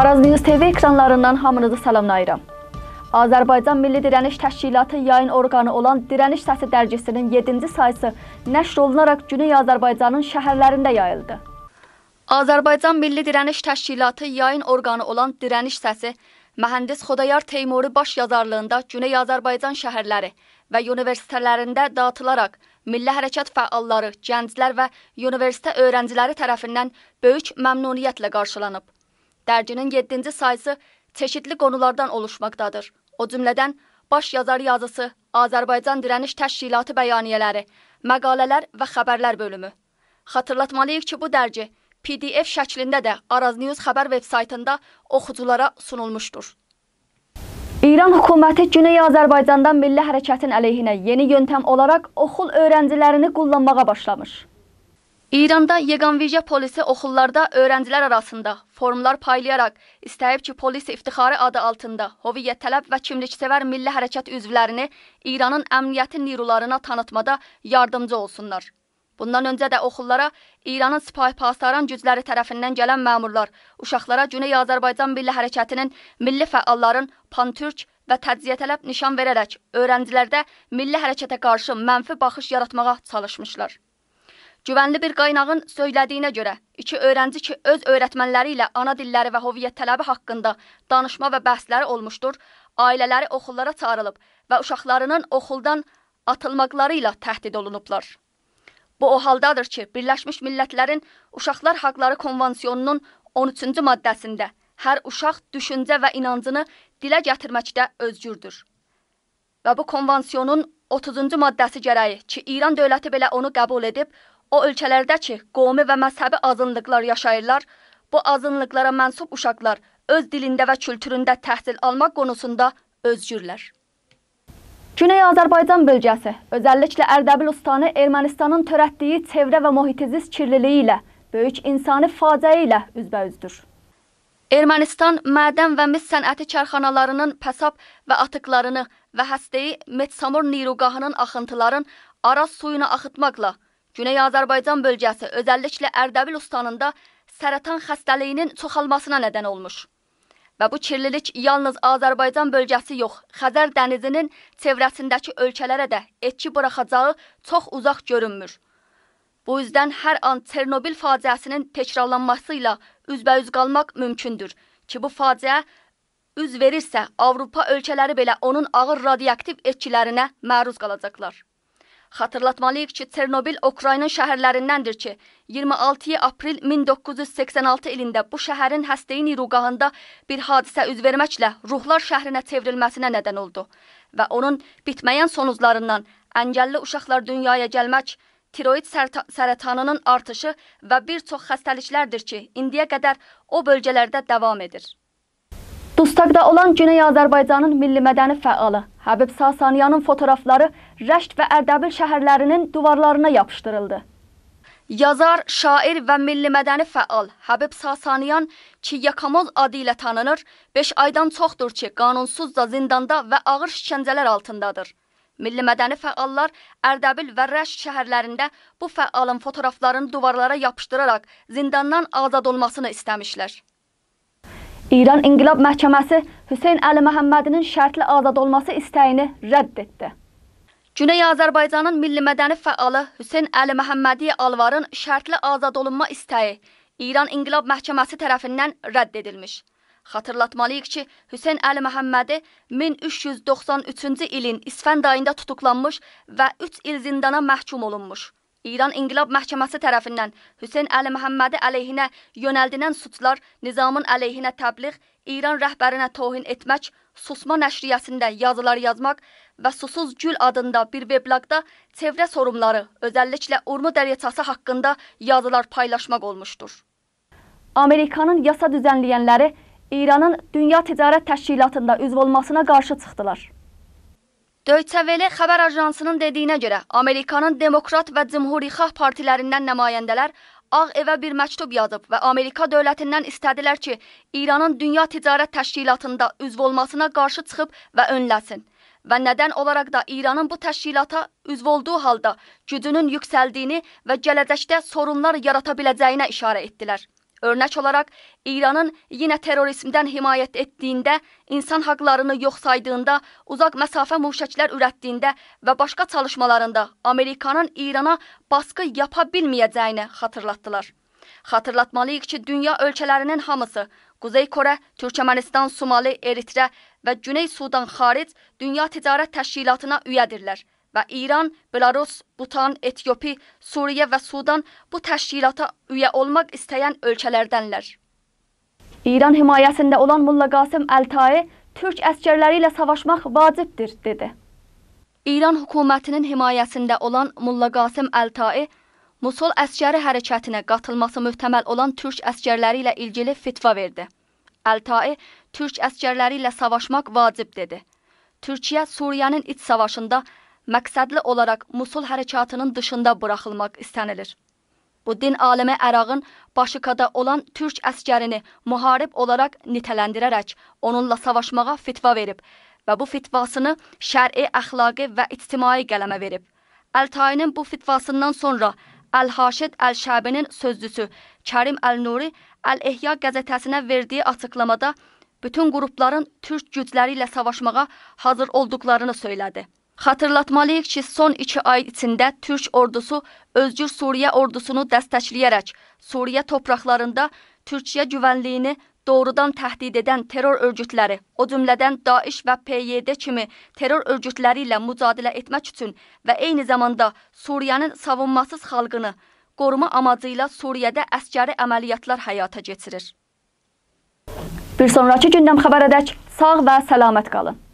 Araznews TV ekranlarından hamınızı salamlayıram. Azərbaycan Milli Dirəniş Təşkilatı yayın orqanı olan Dirəniş Səsi dərgisinin 7-ci sayısı nəşr olunaraq Güney Azərbaycanın şəhərlərində yayıldı. Azərbaycan Milli Dirəniş Təşkilatı yayın orqanı olan Dirəniş Səsi Mühəndis Xodayar Teymuri baş yazarlığında Güney Azərbaycan şəhərləri və universitetlərində dağıtılaraq milli hərəkat fəalları, gənclər və universitet öyrənciləri tərəfindən böyük məmnuniyyətlə qarşılanıb. Dərcinin 7-ci sayısı çeşidli qonulardan oluşmaqdadır. O cümlədən baş yazar yazısı, Azərbaycan dirəniş təşkilatı bəyaniyələri, məqalələr və xəbərlər bölümü. Xatırlatmalıyıq ki, bu dərci PDF şəklində də Araz News xəbər vebsaytında oxuculara sunulmuşdur. İran hökuməti Güney Azərbaycandan milli hərəkətin əleyhinə yeni yöntəm olaraq oxul öyrəncilərini qullanmağa başlamış. İranda yeganvecə polisi oxullarda öyrəncilər arasında formlar paylayaraq istəyib ki, polis iftixarı adı altında hoviyyət tələb və kimliksevər milli hərəkat üzvlərini İranın əmniyyəti nirularına tanıtmada yardımcı olsunlar. Bundan öncə də oxullara İranın sipahi pasaran gücləri tərəfindən gələn məmurlar uşaqlara Cüney Azərbaycan Milli Hərəkətinin milli fəalların Pantürk və tədziyətələb nişan verərək öyrəncilərdə milli hərəkətə qarşı mənfi baxış yaratmağa çalışmışlar. Güvənli bir qaynağın söylədiyinə görə, iki öyrənci ki, öz öyrətmənləri ilə ana dilləri və hoviyyət tələbi haqqında danışma və bəhsləri olmuşdur, ailələri oxullara çağırılıb və uşaqlarının oxuldan atılmaqları ilə təhdid olunublar. Bu o haldadır ki, Birləşmiş Millətlərin Uşaqlar Haqları Konvansiyonunun 13-cü maddəsində hər uşaq düşüncə və inancını dilə gətirməkdə özgürdür. Və bu konvansiyonun 30-cu maddəsi gərəyi ki, İran dövləti belə onu qəbul edib, O ölkələrdə ki, qomi və məzhəbi azınlıqlar yaşayırlar, bu azınlıqlara mənsub uşaqlar öz dilində və kültüründə təhsil almaq konusunda özgürlər. Güney Azərbaycan bölgəsi, özəlliklə Ərdəbil ustanı Ermənistanın törətdiyi çevrə və muhitiziz kirliliyi ilə, böyük insani faciə ilə üzbəüzdür. Ermənistan mədən və mis sənəti kərxanalarının pəsab və atıqlarını və həstəyi Metsamor nirugahının axıntıların Araz suyuna axıtmaqla, Güney Azərbaycan bölgəsi özəlliklə Ərdəbil ustanında sərətan xəstəliyinin çoxalmasına nədən olmuş. Və bu kirlilik yalnız Azərbaycan bölgəsi yox, Xəzər dənizinin çevrəsindəki ölkələrə də etki buraxacağı çox uzaq görünmür. Bu üzdən hər an Çernobil faciəsinin təkrarlanması ilə üzbəüz qalmaq mümkündür ki, bu faciə üz verirsə, Avropa ölkələri belə onun ağır radioaktiv etkilərinə məruz qalacaqlar. Xatırlatmalıyıq ki, Çernobil Ukrayna şəhərlərindəndir ki, 26 aprel 1986 ilində bu şəhərin Həsteyn iruqahında bir hadisə üzverməklə ruhlar şəhrinə çevrilməsinə nədən oldu və onun bitməyən sonuçlarından əngəlli uşaqlar dünyaya gəlmək, tiroid sərətanının artışı və bir çox xəstəliklərdir ki, indiyə qədər o bölgələrdə davam edir. Mustaqda olan Güney Azərbaycanın milli mədəni fəalı Həbib Sasaniyanın fotoqrafları Rəşd və Ərdəbil şəhərlərinin divarlarına yapışdırıldı. Yazar, şair və milli mədəni fəal Həbib Sasaniyan ki, Yakamoz adı ilə tanınır, 5 aydan çoxdur ki, qanunsuz da zindanda və ağır şikəncələr altındadır. Milli mədəni fəallar Ərdəbil və Rəşd şəhərlərində bu fəalın fotoqraflarını divarlara yapışdıraraq zindandan azad olmasını istəmişlər. İran İnqilab Məhkəməsi Hüseyn Əli Məhəmmədinin şərtli azad olması istəyini rədd etdi. Güney Azərbaycanın milli mədəni fəalı Hüseyn Əli Məhəmmədiyə Alvarın şərtli azad olunma istəyi İran İnqilab Məhkəməsi tərəfindən rədd edilmiş. Xatırlatmalıyıq ki, Hüseyn Əli Məhəmmədi 1393-cü ilin İsfənd ayında tutuqlanmış və 3 il zindana məhkum olunmuş. İran İnqilab Məhkəməsi tərəfindən Hüseyn Əli Məhəmmədi əleyhinə yönəldilən suçlar nizamın əleyhinə təbliğ, İran rəhbərinə tohin etmək, Susma nəşriyyəsində yazılar yazmaq və Susuz Gül adında bir vebloqda çevrə sorumları, özəlliklə Urmu dəryəçası haqqında yazılar paylaşmaq olmuşdur. Amerikanın yasa düzənləyənləri İranın Dünya Ticarət Təşkilatında üzv olmasına qarşı çıxdılar. Deutsche Welle xəbər ajansının dediyinə görə, Amerikanın Demokrat və Cümhurixah partilərindən nəmayəndələr Ağ evə bir məktub yazıb və Amerika dövlətindən istədilər ki, İranın Dünya Ticarət Təşkilatında üzv olmasına qarşı çıxıb və önləsin. Və nədən olaraq da İranın bu təşkilata üzv olduğu halda gücünün yüksəldiyini və gələcəkdə sorunlar yarata biləcəyinə işarə etdilər. Örnək olaraq İranın yenə terrorizmdən himayət etdiyində, insan hüquqlarını yox saydığında, uzaq məsafə mürşəklər ürətdiyində və başqa çalışmalarında Amerikanın İrana baskı yapa bilməyəcəyini xatırlatdılar. Xatırlatmalıyıq ki, dünya ölkələrinin hamısı Quzey Kore, Türkmənistan, Somali, Eritrə və Güney Sudan xaric dünya ticarət təşkilatına üyədirlər və İran, Belarus, Butan, Etiopi, Suriyə və Sudan bu təşkilata üyə olmaq istəyən ölkələrdənlər. İran himayəsində olan Mulla Qasım Əltai Türk əskərləri ilə savaşmaq vacibdir dedi. İran hökumətinin himayəsində olan Mulla Qasım Əltai Musul əskəri hərəkətinə qatılması möhtəməl olan türk əskərləri ilə ilgili fitva verdi. Əltai türk əskərləri ilə savaşmaq vacib dedi. Türkiyə Suriyanın iç savaşında məqsədli olaraq Musul hərəkatının dışında buraxılmaq istənilir. Bu din alimi Ərağın Başıqada olan türk əskərini müharib olaraq nitələndirərək onunla savaşmağa fitva verib və bu fitvasını şər'i, əxlaqi və ictimai qələmə verib. Əltayinin bu fitvasından sonra Əl-Haşid Əl-Şəbinin sözcüsü Kərim Əl-Nuri Əl-Ehya qəzetəsinə verdiyi açıqlamada bütün qrupların türk gücləri ilə savaşmağa hazır olduqlarını söylədi. Xatırlatmalıyıq ki, son iki ay içində Türk ordusu özgür Suriyə ordusunu dəstəkləyərək Suriyə torpaqlarında Türkiyə güvənliyini doğrudan təhdid edən terror örgütləri, o cümlədən DAEŞ və PYD kimi terror örgütləri ilə mücadilə etmək üçün və eyni zamanda Suriyanın savunmasız xalqını qoruma amacı ilə Suriyədə əskəri əməliyyatlar həyata keçirir. Bir sonrakı gündəm xəbər edək. Sağ və səlamət qalın.